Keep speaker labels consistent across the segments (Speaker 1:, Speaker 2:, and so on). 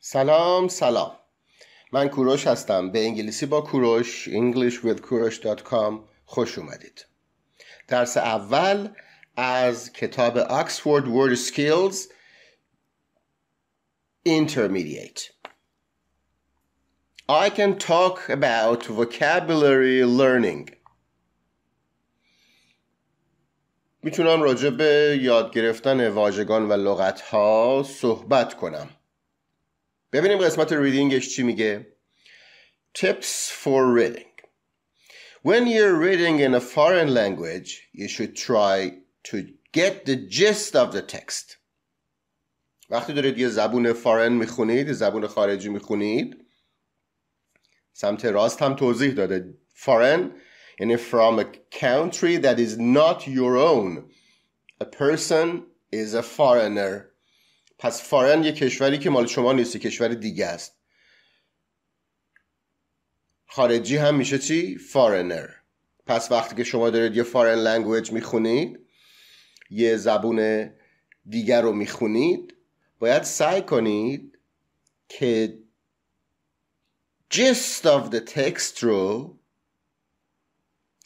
Speaker 1: سلام سلام من کوروش هستم به انگلیسی با کوروش englishwithkurosh.com خوش اومدید درس اول از کتاب Oxford Word Skills Intermediate I can talk about vocabulary learning میتونم راجع به یاد گرفتن واژگان و لغت ها صحبت کنم ببینیم قسمت ریدینگش چی میگه Tips for reading When you're reading in a foreign language you should try to get the gist of the text وقتی دارید یه زبون فارن میخونید زبون خارجی میخونید سمت راست هم توضیح داده foreign یعنی from a country that is not your own a person is a foreigner پس فارن یه کشوری که مال شما نیست کشور دیگه است خارجی هم میشه چی؟ فارنر پس وقتی که شما دارید یه فارن لنگویج میخونید یه زبون دیگر رو میخونید باید سعی کنید که جست of the text رو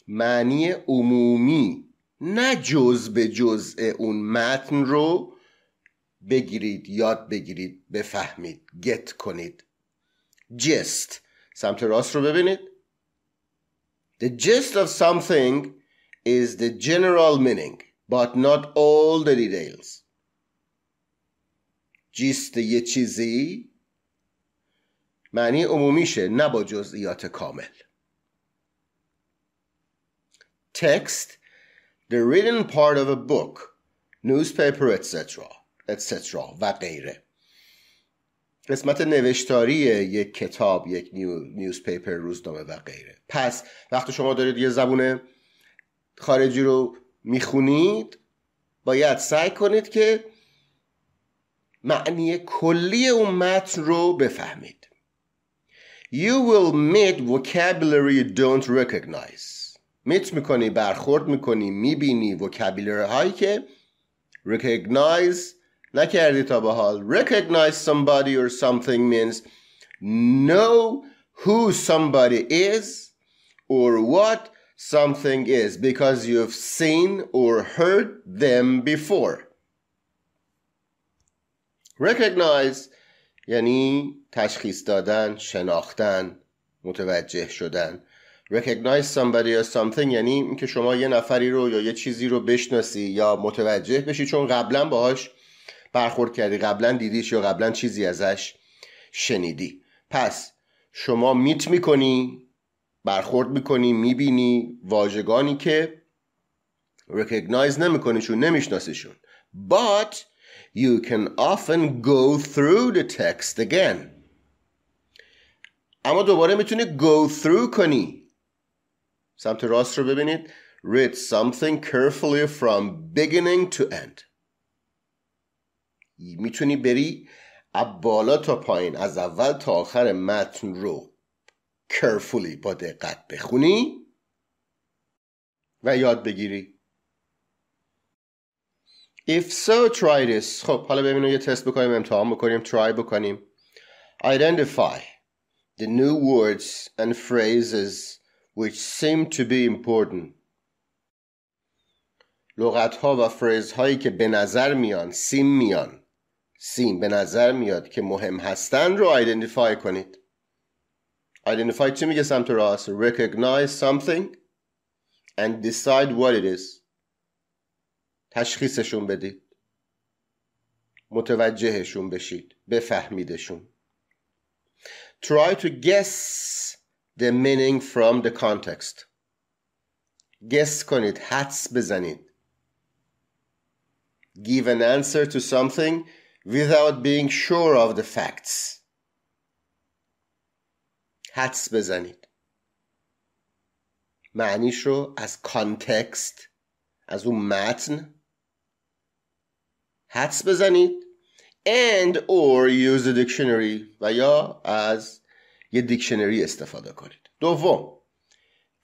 Speaker 1: معنی عمومی نه جز به جز اون متن رو بگیرید یاد بگیرید بفهمید گت کنید جست سمت راست رو ببینید The gist of something is the general meaning but not all the details جست یه چیزی معنی عمومیشه نه با جزئیات کامل text the written part of a book newspaper etc اتسترا و غیره قسمت نوشتاری یک کتاب یک نیو، نیوزپیپر روزنامه و غیره پس وقتی شما دارید یه زبون خارجی رو میخونید باید سعی کنید که معنی کلی اون متن رو بفهمید You will meet vocabulary you don't recognize میت میکنی برخورد میکنی میبینی وکبیلر هایی که recognize نکردی تا به حال recognize somebody or something means know who somebody is or what something is because you've seen or heard them before recognize یعنی تشخیص دادن شناختن متوجه شدن recognize somebody or something یعنی اینکه شما یه نفری رو یا یه چیزی رو بشناسی یا متوجه بشی چون قبلا باهاش برخورد کردی قبلا دیدیش یا قبلا چیزی ازش شنیدی پس شما میت میکنی برخورد میکنی میبینی واژگانی که recognize نمیکنیشون نمیشناسیشون but you can often go through the text again اما دوباره میتونی go through کنی سمت راست رو ببینید read something carefully from beginning to end میتونی بری از بالا تا پایین از اول تا آخر متن رو carefully با دقت بخونی و یاد بگیری If so, try this خب حالا ببینو یه تست بکنیم امتحان بکنیم try بکنیم Identify the new words and phrases which seem to be important لغت ها و فریز هایی که به نظر میان سیم میان سین به نظر میاد که مهم هستن رو آیدنتیفای کنید آیدنتیفای چی میگه سمت راست recognize something and decide what it is تشخیصشون بدید متوجهشون بشید بفهمیدشون try to guess the meaning from the context guess کنید حدس بزنید give an answer to something without being sure of the facts حدس بزنید معنیش رو از کانتکست از اون متن حدس بزنید and or use the dictionary و یا از یه دیکشنری استفاده کنید دوم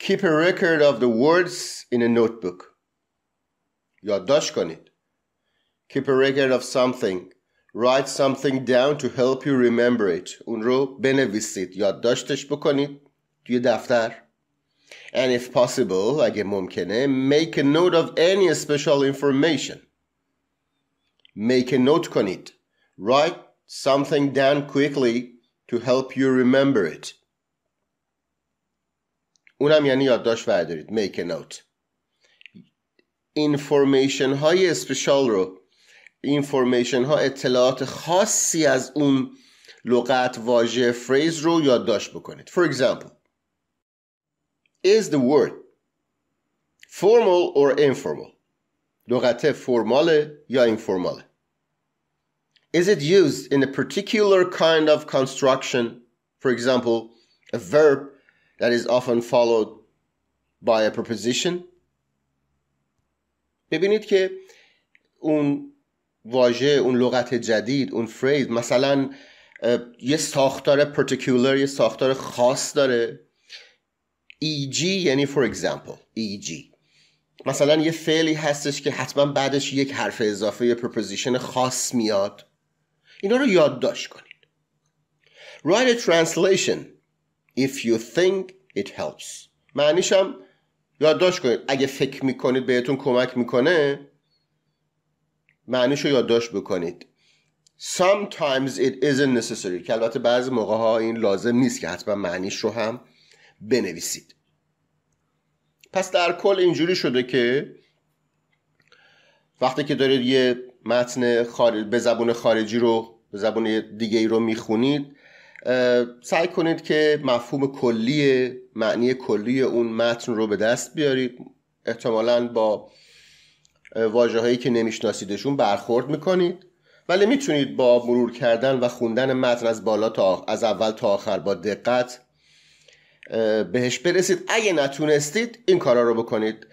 Speaker 1: keep a record of the words in a notebook یادداشت کنید keep a record of something Write something down to help you remember it. اون رو بنویسید یادداشتش بکنید توی دفتر. And if possible, اگه ممکنه, make a note of any special information. Make a note کنید. Write something down quickly to help you remember it. اونم یعنی یادداشت بردارید. Make a note. information های special رو اینفورمیشن ها اطلاعات خاصی از اون لغت واژه فریز رو یادداشت بکنید for example is the word formal or informal لغت فرماله یا اینفورمال؟ is it used in a particular kind of construction for example a verb that is often followed by a preposition ببینید که اون واژه اون لغت جدید اون فریز مثلا یه ساختار پرتیکولر یه ساختار خاص داره EG یعنی for example EG مثلا یه فعلی هستش که حتما بعدش یک حرف اضافه یه پرپوزیشن خاص میاد اینا رو یادداشت کنید Write a translation if you think it helps معنیشم یادداشت کنید اگه فکر میکنید بهتون کمک میکنه معنیش رو یادداشت بکنید Sometimes it isn't necessary که البته بعضی موقع ها این لازم نیست که حتما معنیش رو هم بنویسید پس در کل اینجوری شده که وقتی که دارید یه متن خارج به زبون خارجی رو به زبون دیگه ای رو میخونید سعی کنید که مفهوم کلی معنی کلی اون متن رو به دست بیارید احتمالا با واجه هایی که نمیشناسیدشون برخورد میکنید ولی میتونید با مرور کردن و خوندن متن از بالا تا از اول تا آخر با دقت بهش برسید اگه نتونستید این کارا رو بکنید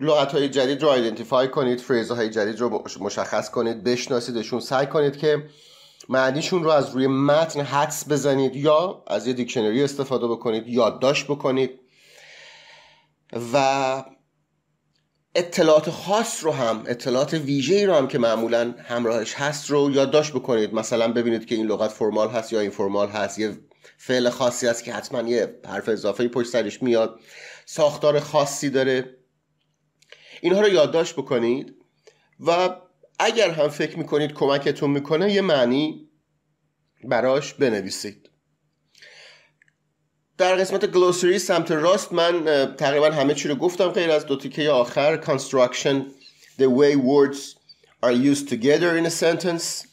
Speaker 1: لغت های جدید رو ایدنتیفای کنید فریز های جدید رو مشخص کنید بشناسیدشون سعی کنید که معنیشون رو از روی متن حدس بزنید یا از یه دیکشنری استفاده بکنید یادداشت بکنید و اطلاعات خاص رو هم اطلاعات ویژه ای رو هم که معمولا همراهش هست رو یادداشت بکنید مثلا ببینید که این لغت فرمال هست یا فرمال هست یه فعل خاصی هست که حتما یه حرف اضافه پشت سرش میاد ساختار خاصی داره اینها رو یادداشت بکنید و اگر هم فکر میکنید کمکتون میکنه یه معنی براش بنویسید در قسمت گلوسری سمت راست من تقریبا همه چی رو گفتم غیر از دو تیکه آخر construction the way words are used together in a sentence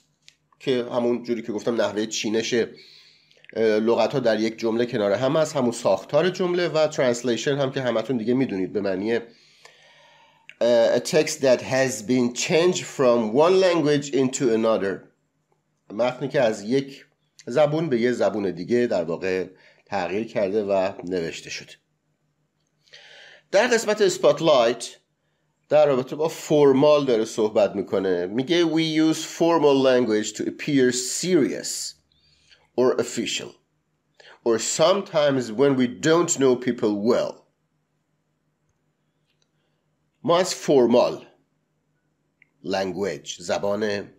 Speaker 1: که همون جوری که گفتم نحوه چینش لغت ها در یک جمله کنار هم هست همون ساختار جمله و translation هم که همتون دیگه میدونید به معنی a text that has been changed from one language into another متنی که از یک زبون به یه زبون دیگه در واقع تغییر کرده و نوشته شده در قسمت اسپاتلایت در رابطه با فرمال داره صحبت میکنه میگه we use formal language to appear serious or official or sometimes when we don't know people well ما از فرمال لنگویج زبان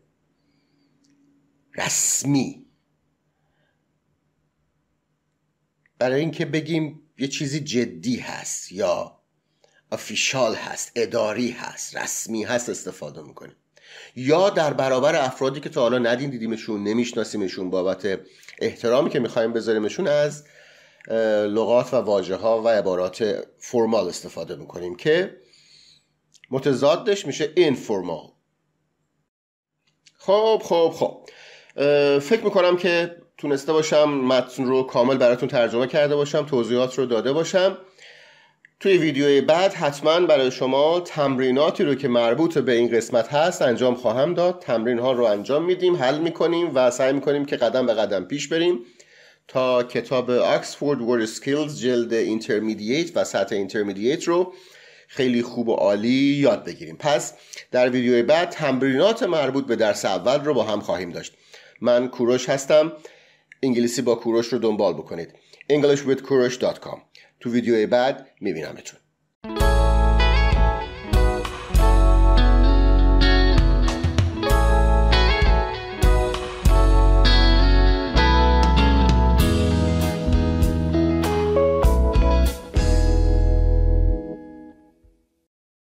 Speaker 1: رسمی برای اینکه بگیم یه چیزی جدی هست یا افیشال هست اداری هست رسمی هست استفاده میکنیم یا در برابر افرادی که تا حالا ندین دیدیمشون نمیشناسیمشون بابت احترامی که میخوایم بذاریمشون از لغات و واژه ها و عبارات فرمال استفاده میکنیم که متضادش میشه فرمال خب خب خب فکر میکنم که تونسته باشم متن رو کامل براتون ترجمه کرده باشم توضیحات رو داده باشم توی ویدیوی بعد حتما برای شما تمریناتی رو که مربوط به این قسمت هست انجام خواهم داد تمرین ها رو انجام میدیم حل میکنیم و سعی میکنیم که قدم به قدم پیش بریم تا کتاب آکسفورد ورد سکیلز جلد اینترمیدییت و سطح اینترمیدییت رو خیلی خوب و عالی یاد بگیریم پس در ویدیوی بعد تمرینات مربوط به درس اول رو با هم خواهیم داشت من کوروش هستم انگلیسی با کوروش رو دنبال بکنید englishwithkurosh.com تو ویدیوی بعد اتون